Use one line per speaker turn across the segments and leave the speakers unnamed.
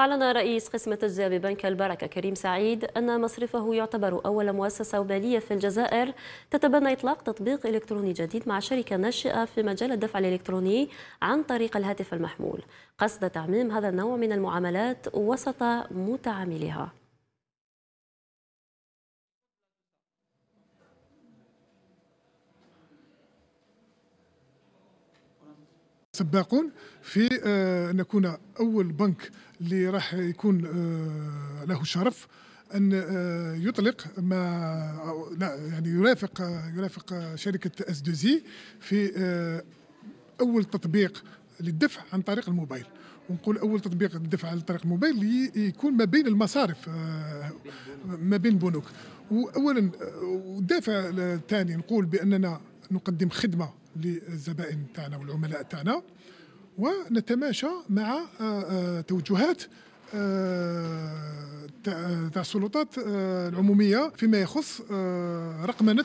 أعلن رئيس قسم التجزئة ببنك البركة كريم سعيد أن مصرفه يعتبر أول مؤسسة مالية في الجزائر تتبنى إطلاق تطبيق إلكتروني جديد مع شركة ناشئة في مجال الدفع الإلكتروني عن طريق الهاتف المحمول قصد تعميم هذا النوع من المعاملات وسط متعاملها
سباقون في آه، أن نكون أول بنك اللي راح يكون آه، له الشرف ان آه، يطلق ما لا يعني يرافق آه، يرافق شركه اس دوزي زي في اول تطبيق للدفع عن طريق الموبايل ونقول اول تطبيق الدفع عن طريق الموبايل يكون ما بين المصارف ما بين البنوك واولا والدافع الثاني نقول باننا نقدم خدمه للزبائن تاعنا والعملاء تاعنا ونتماشى مع آه، آه، توجهات آه، تاع السلطات العموميه فيما يخص رقمنه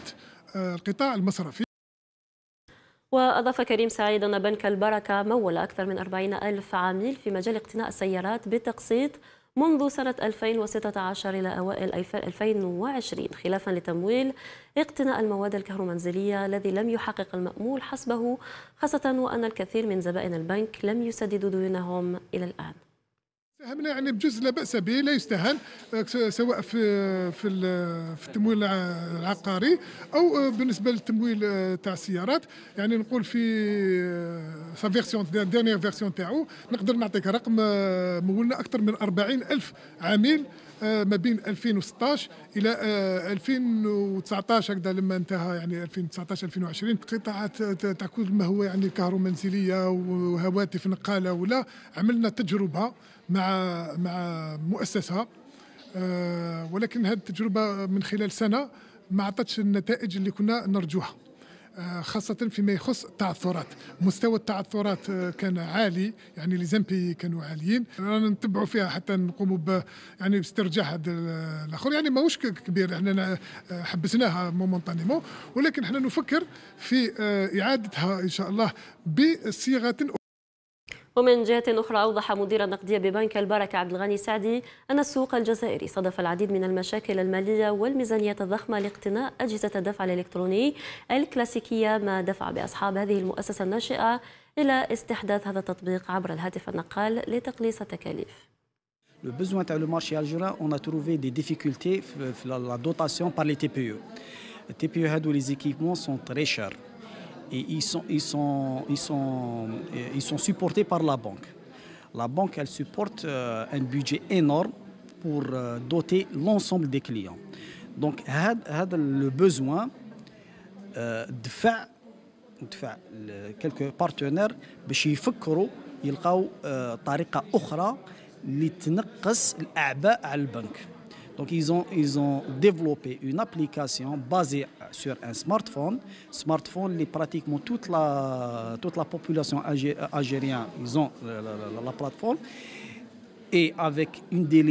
القطاع المصرفي
وأضاف كريم سعيد أن بنك البركة مول أكثر من 40 ألف عميل في مجال اقتناء السيارات بتقسيط منذ سنة 2016 إلى أوائل 2020 خلافا لتمويل اقتناء المواد الكهرومنزلية الذي لم يحقق المأمول حسبه خاصة وأن الكثير من زبائن البنك لم يسددوا ديونهم إلى الآن
ساهمنا يعني بجزء لا باس به لا يستهان آه، سواء في في في التمويل العقاري او آه، بالنسبه للتمويل آه، تاع السيارات يعني نقول في سا فيرسيون دانيير فيرسيون تاعو نقدر نعطيك رقم مولنا اكثر من 40 الف عميل آه، ما بين 2016 الى 2019 آه، هكذا لما انتهى يعني 2019 2020 قطاعات كل ما هو يعني كهرومنزليه وهواتف نقاله ولا عملنا تجربه مع مع مؤسسه آه، ولكن هذه التجربه من خلال سنه ما عطتش النتائج اللي كنا نرجوها آه، خاصة فيما يخص التعثرات مستوى التعثرات آه، كان عالي يعني لي زامبي كانوا عاليين رانا نتبعوا فيها حتى نقوموا ب يعني باسترجاع هذا الاخر يعني ماهوش كبير احنا آه، حبسناها مومونتانيمون ولكن احنا نفكر في اعادتها ان شاء الله بصيغه
ومن جهة أخرى أوضح مدير النقدية ببنك البركة عبد الغني سعدي أن السوق الجزائري صدف العديد من المشاكل المالية والميزانية الضخمة لاقتناء أجهزة الدفع الإلكتروني الكلاسيكية ما دفع بأصحاب هذه المؤسسة الناشئة إلى استحداث هذا التطبيق عبر الهاتف النقال لتقليص التكاليف.
le besoin dans le marché algérien, on a trouvé des difficultés euh, la dotation par les TPE. Les TPE, les équipements sont très chers. et ils sont, ils sont, ils sont, euh, ils sont supportés par la banque. La banque, elle supporte euh, un budget énorme pour euh, doter l'ensemble des clients. Donc, le besoin de faire ودفع كلكو بارتنر باش يفكروا يلقاو طريقه اخرى لتنقص الاعباء على البنك donc ils ont, ils ont développé une application basée sur un smartphone. Smartphone, les, pratiquement toute la, toute la population algérienne, ils ont euh, la, plateforme. Et avec une des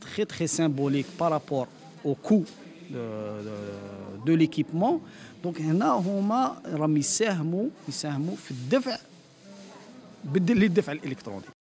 très très symbolique par rapport au coût de, l'équipement. Donc ils هما mis يساهموا يساهموا في le